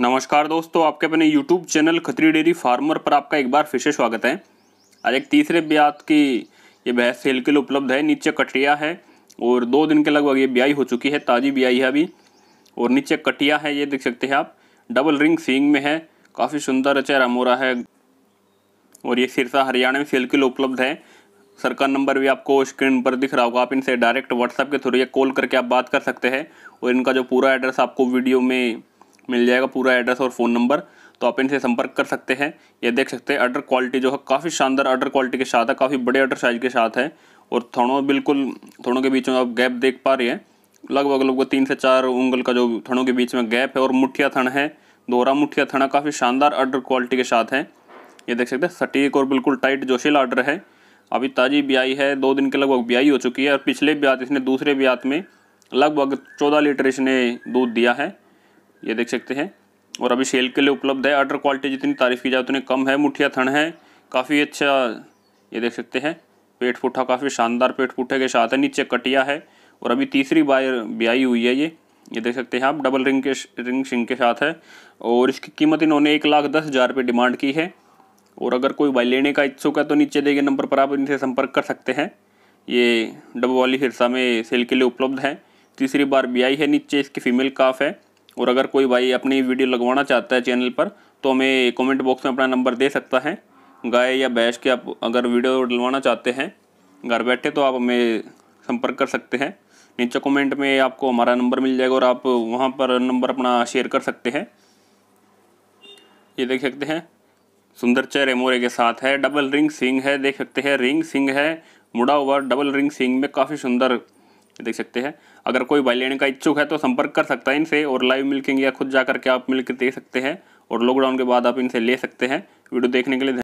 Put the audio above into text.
नमस्कार दोस्तों आपके अपने YouTube channel Khatri dairy farmer पर आपका एक बार फिर से स्वागत है आज एक तीसरे ब्याज की ये बहस सेल के लिए उपलब्ध है नीचे कटिया है और दो दिन के लगभग ये ब्याई हो चुकी है ताज़ी ब्याई है अभी और नीचे कटिया है ये देख सकते हैं आप डबल रिंग सींग में है काफ़ी सुंदर चेहरा मोरा है और ये सिरसा हरियाणा में सेल के लिए उपलब्ध है सर का नंबर भी आपको स्क्रीन पर दिख रहा होगा आप इनसे डायरेक्ट व्हाट्सएप के थ्रू या कॉल करके आप बात कर सकते हैं और इनका जो पूरा एड्रेस आपको वीडियो में मिल जाएगा पूरा एड्रेस और फ़ोन नंबर तो आप इनसे संपर्क कर सकते हैं ये देख सकते हैं अर्डर क्वालिटी जो है काफ़ी शानदार अडर क्वालिटी के साथ है काफ़ी बड़े अडर साइज के साथ है और थड़ों बिल्कुल थड़ों के बीच में आप गैप देख पा रहे हैं लगभग लगभग तीन से चार उंगल का जो थड़ों के बीच में गैप है और मुठिया थन है दोहरा मुठिया थना काफ़ी शानदार अर्डर क्वालिटी के साथ है ये देख सकते हैं सटीक और बिल्कुल टाइट जोशील आर्डर है अभी ताज़ी ब्याई है दो दिन के लगभग ब्याई हो चुकी है और पिछले ब्यात इसने दूसरे ब्यात में लगभग चौदह लीटर इसने दूध दिया है ये देख सकते हैं और अभी सेल के लिए उपलब्ध है अर्डर क्वालिटी जितनी तारीफ़ की जाए उतनी कम है मुठिया थन है काफ़ी अच्छा ये देख सकते हैं पेट पुठा काफ़ी शानदार पेट पुठे के साथ है नीचे कटिया है और अभी तीसरी बार ब्याई हुई है ये ये देख सकते हैं आप डबल रिंग के रिंग सिंग के साथ है और इसकी कीमत इन्होंने एक लाख दस हज़ार रुपये डिमांड की है और अगर कोई बाई लेने का इच्छुक है तो नीचे दिए गए नंबर पर आप इनसे संपर्क कर सकते हैं ये डबल वाली हिरसा में सेल के लिए उपलब्ध है तीसरी बार ब्याई है नीचे इसकी फीमेल काफ है और अगर कोई भाई अपनी वीडियो लगवाना चाहता है चैनल पर तो हमें कमेंट बॉक्स में अपना नंबर दे सकता है गाय या भैंस के आप अगर वीडियो डलवाना चाहते हैं घर बैठे तो आप हमें संपर्क कर सकते हैं नीचे कमेंट में आपको हमारा नंबर मिल जाएगा और आप वहाँ पर नंबर अपना शेयर कर सकते हैं ये देख सकते हैं सुंदर चेहरे मोरे के साथ है डबल रिंग सिंग है देख सकते हैं रिंग सिंग है मुड़ा हुआ डबल रिंग सिंग में काफ़ी सुंदर देख सकते हैं अगर कोई भाई लेने का इच्छुक है तो संपर्क कर सकता है इनसे और लाइव मिल्किंग या खुद जाकर के आप मिल देख सकते हैं और लॉकडाउन के बाद आप इनसे ले सकते हैं वीडियो देखने के लिए